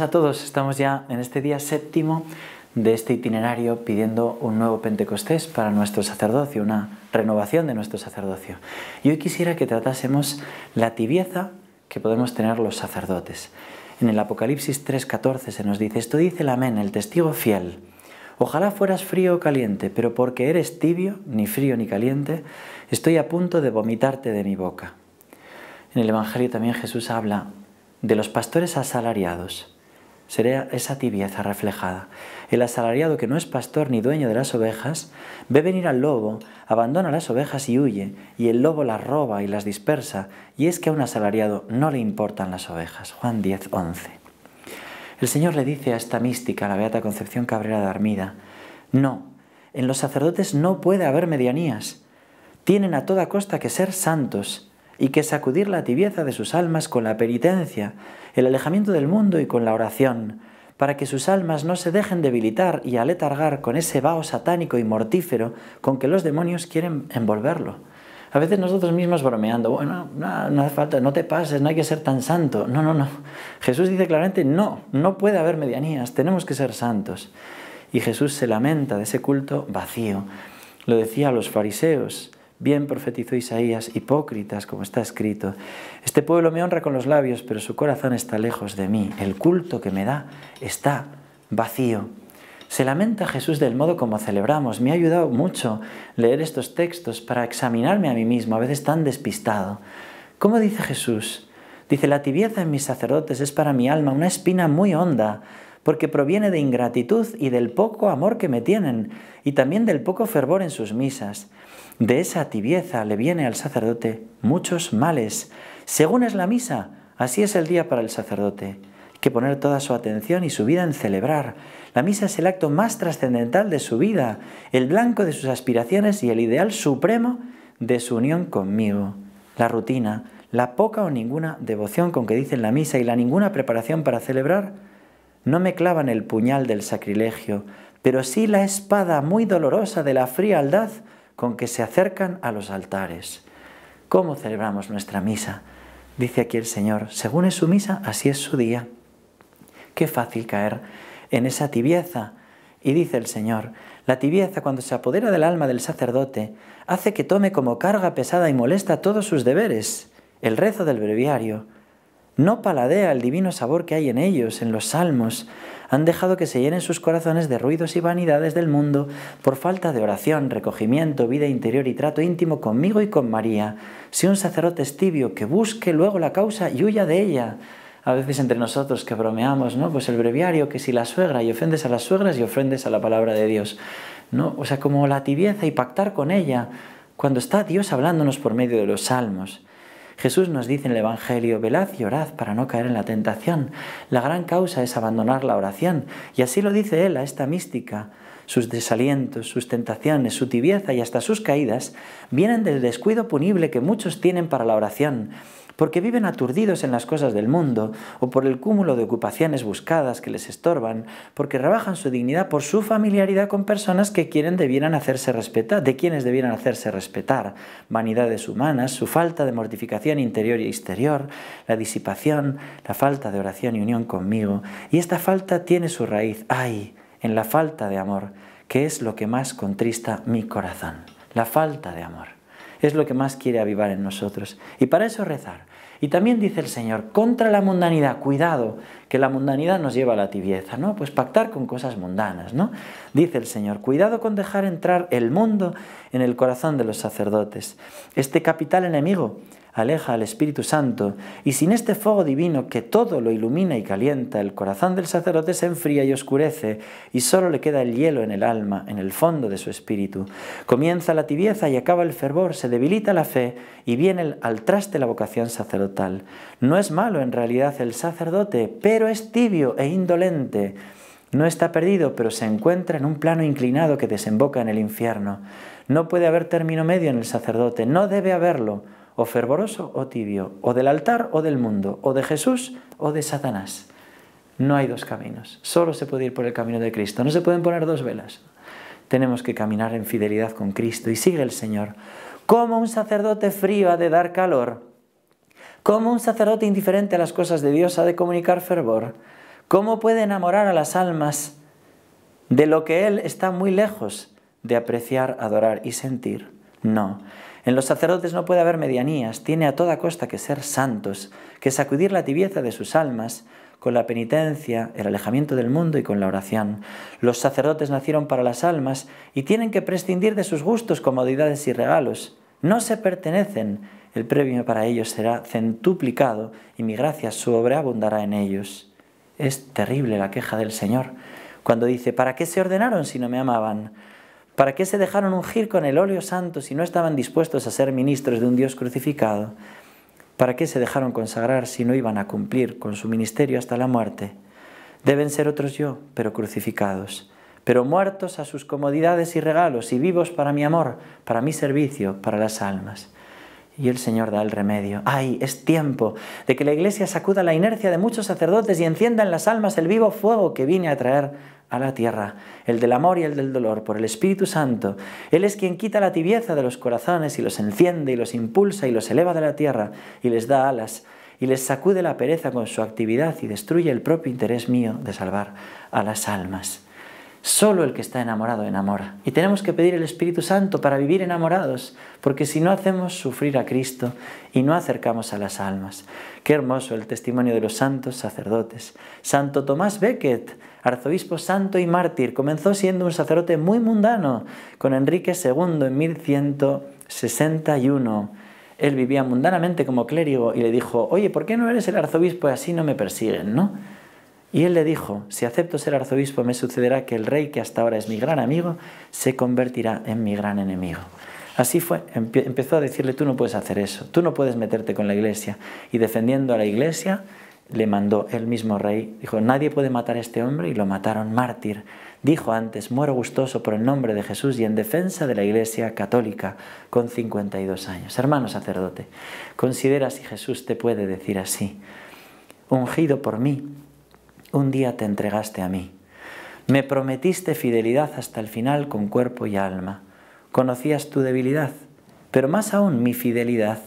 a todos. Estamos ya en este día séptimo de este itinerario pidiendo un nuevo Pentecostés para nuestro sacerdocio, una renovación de nuestro sacerdocio. Y hoy quisiera que tratásemos la tibieza que podemos tener los sacerdotes. En el Apocalipsis 3:14 se nos dice, esto dice el amén, el testigo fiel. Ojalá fueras frío o caliente, pero porque eres tibio, ni frío ni caliente, estoy a punto de vomitarte de mi boca. En el Evangelio también Jesús habla de los pastores asalariados. Sería esa tibieza reflejada. El asalariado que no es pastor ni dueño de las ovejas ve venir al lobo, abandona las ovejas y huye, y el lobo las roba y las dispersa, y es que a un asalariado no le importan las ovejas. Juan 10, El Señor le dice a esta mística, la Beata Concepción Cabrera de Armida, no, en los sacerdotes no puede haber medianías. Tienen a toda costa que ser santos, y que sacudir la tibieza de sus almas con la penitencia, el alejamiento del mundo y con la oración, para que sus almas no se dejen debilitar y aletargar con ese vaho satánico y mortífero con que los demonios quieren envolverlo. A veces nosotros mismos bromeando, bueno, no, no hace falta, no te pases, no hay que ser tan santo. No, no, no. Jesús dice claramente, no, no puede haber medianías, tenemos que ser santos. Y Jesús se lamenta de ese culto vacío. Lo decía a los fariseos, Bien profetizó Isaías, hipócritas, como está escrito. Este pueblo me honra con los labios, pero su corazón está lejos de mí. El culto que me da está vacío. Se lamenta Jesús del modo como celebramos. Me ha ayudado mucho leer estos textos para examinarme a mí mismo, a veces tan despistado. ¿Cómo dice Jesús? Dice, la tibieza en mis sacerdotes es para mi alma una espina muy honda porque proviene de ingratitud y del poco amor que me tienen, y también del poco fervor en sus misas. De esa tibieza le viene al sacerdote muchos males. Según es la misa, así es el día para el sacerdote. que poner toda su atención y su vida en celebrar. La misa es el acto más trascendental de su vida, el blanco de sus aspiraciones y el ideal supremo de su unión conmigo. La rutina, la poca o ninguna devoción con que dicen la misa y la ninguna preparación para celebrar no me clavan el puñal del sacrilegio, pero sí la espada muy dolorosa de la frialdad con que se acercan a los altares. ¿Cómo celebramos nuestra misa? Dice aquí el Señor, según es su misa, así es su día. Qué fácil caer en esa tibieza. Y dice el Señor, la tibieza cuando se apodera del alma del sacerdote hace que tome como carga pesada y molesta todos sus deberes, el rezo del breviario, no paladea el divino sabor que hay en ellos, en los salmos. Han dejado que se llenen sus corazones de ruidos y vanidades del mundo por falta de oración, recogimiento, vida interior y trato íntimo conmigo y con María. Si un sacerdote es tibio, que busque luego la causa y huya de ella. A veces entre nosotros que bromeamos, ¿no? Pues el breviario, que si la suegra y ofendes a las suegras y ofendes a la palabra de Dios. ¿No? O sea, como la tibieza y pactar con ella, cuando está Dios hablándonos por medio de los salmos. Jesús nos dice en el Evangelio, velad y orad para no caer en la tentación. La gran causa es abandonar la oración. Y así lo dice él a esta mística. Sus desalientos, sus tentaciones, su tibieza y hasta sus caídas vienen del descuido punible que muchos tienen para la oración porque viven aturdidos en las cosas del mundo, o por el cúmulo de ocupaciones buscadas que les estorban, porque rebajan su dignidad por su familiaridad con personas que quieren debieran hacerse respetar, de quienes debieran hacerse respetar, vanidades humanas, su falta de mortificación interior y exterior, la disipación, la falta de oración y unión conmigo, y esta falta tiene su raíz, ahí, en la falta de amor, que es lo que más contrista mi corazón, la falta de amor es lo que más quiere avivar en nosotros. Y para eso rezar. Y también dice el Señor, contra la mundanidad, cuidado, que la mundanidad nos lleva a la tibieza, ¿no? Pues pactar con cosas mundanas, ¿no? Dice el Señor, cuidado con dejar entrar el mundo en el corazón de los sacerdotes. Este capital enemigo aleja al Espíritu Santo, y sin este fuego divino que todo lo ilumina y calienta, el corazón del sacerdote se enfría y oscurece, y solo le queda el hielo en el alma, en el fondo de su espíritu. Comienza la tibieza y acaba el fervor, se debilita la fe y viene al traste la vocación sacerdotal. No es malo en realidad el sacerdote, pero es tibio e indolente. No está perdido, pero se encuentra en un plano inclinado que desemboca en el infierno. No puede haber término medio en el sacerdote, no debe haberlo o fervoroso o tibio, o del altar o del mundo, o de Jesús o de Satanás. No hay dos caminos, solo se puede ir por el camino de Cristo, no se pueden poner dos velas. Tenemos que caminar en fidelidad con Cristo y sigue el Señor. Como un sacerdote frío ha de dar calor, como un sacerdote indiferente a las cosas de Dios ha de comunicar fervor, cómo puede enamorar a las almas de lo que Él está muy lejos de apreciar, adorar y sentir. No, en los sacerdotes no puede haber medianías, tiene a toda costa que ser santos, que sacudir la tibieza de sus almas con la penitencia, el alejamiento del mundo y con la oración. Los sacerdotes nacieron para las almas y tienen que prescindir de sus gustos, comodidades y regalos. No se pertenecen, el premio para ellos será centuplicado y mi gracia sobreabundará en ellos. Es terrible la queja del Señor cuando dice, ¿para qué se ordenaron si no me amaban? ¿Para qué se dejaron ungir con el óleo santo si no estaban dispuestos a ser ministros de un Dios crucificado? ¿Para qué se dejaron consagrar si no iban a cumplir con su ministerio hasta la muerte? Deben ser otros yo, pero crucificados, pero muertos a sus comodidades y regalos y vivos para mi amor, para mi servicio, para las almas. Y el Señor da el remedio. ¡Ay! Es tiempo de que la Iglesia sacuda la inercia de muchos sacerdotes y encienda en las almas el vivo fuego que vine a traer a la tierra, el del amor y el del dolor, por el Espíritu Santo. Él es quien quita la tibieza de los corazones y los enciende y los impulsa y los eleva de la tierra y les da alas y les sacude la pereza con su actividad y destruye el propio interés mío de salvar a las almas. Solo el que está enamorado enamora. Y tenemos que pedir el Espíritu Santo para vivir enamorados, porque si no hacemos sufrir a Cristo y no acercamos a las almas. Qué hermoso el testimonio de los santos sacerdotes. Santo Tomás Becket, arzobispo santo y mártir, comenzó siendo un sacerdote muy mundano con Enrique II en 1161. Él vivía mundanamente como clérigo y le dijo, oye, ¿por qué no eres el arzobispo y así no me persiguen, no? Y él le dijo, si acepto ser arzobispo me sucederá que el rey que hasta ahora es mi gran amigo se convertirá en mi gran enemigo. Así fue, empezó a decirle, tú no puedes hacer eso, tú no puedes meterte con la iglesia. Y defendiendo a la iglesia, le mandó el mismo rey, dijo, nadie puede matar a este hombre y lo mataron mártir. Dijo antes, muero gustoso por el nombre de Jesús y en defensa de la Iglesia Católica con 52 años. Hermano sacerdote, considera si Jesús te puede decir así, ungido por mí, un día te entregaste a mí. Me prometiste fidelidad hasta el final con cuerpo y alma. Conocías tu debilidad, pero más aún mi fidelidad.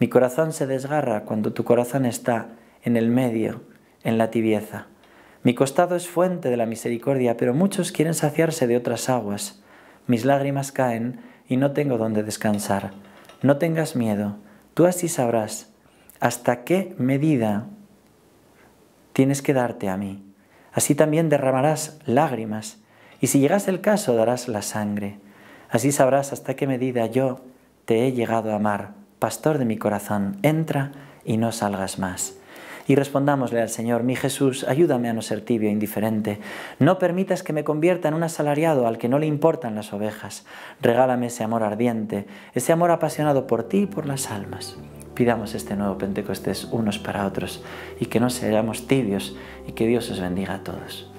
Mi corazón se desgarra cuando tu corazón está en el medio, en la tibieza. Mi costado es fuente de la misericordia, pero muchos quieren saciarse de otras aguas. Mis lágrimas caen y no tengo donde descansar. No tengas miedo, tú así sabrás hasta qué medida tienes que darte a mí. Así también derramarás lágrimas, y si llegas el caso darás la sangre. Así sabrás hasta qué medida yo te he llegado a amar. Pastor de mi corazón, entra y no salgas más. Y respondámosle al Señor, mi Jesús, ayúdame a no ser tibio e indiferente. No permitas que me convierta en un asalariado al que no le importan las ovejas. Regálame ese amor ardiente, ese amor apasionado por ti y por las almas pidamos este nuevo Pentecostés unos para otros y que no seamos tibios y que Dios os bendiga a todos.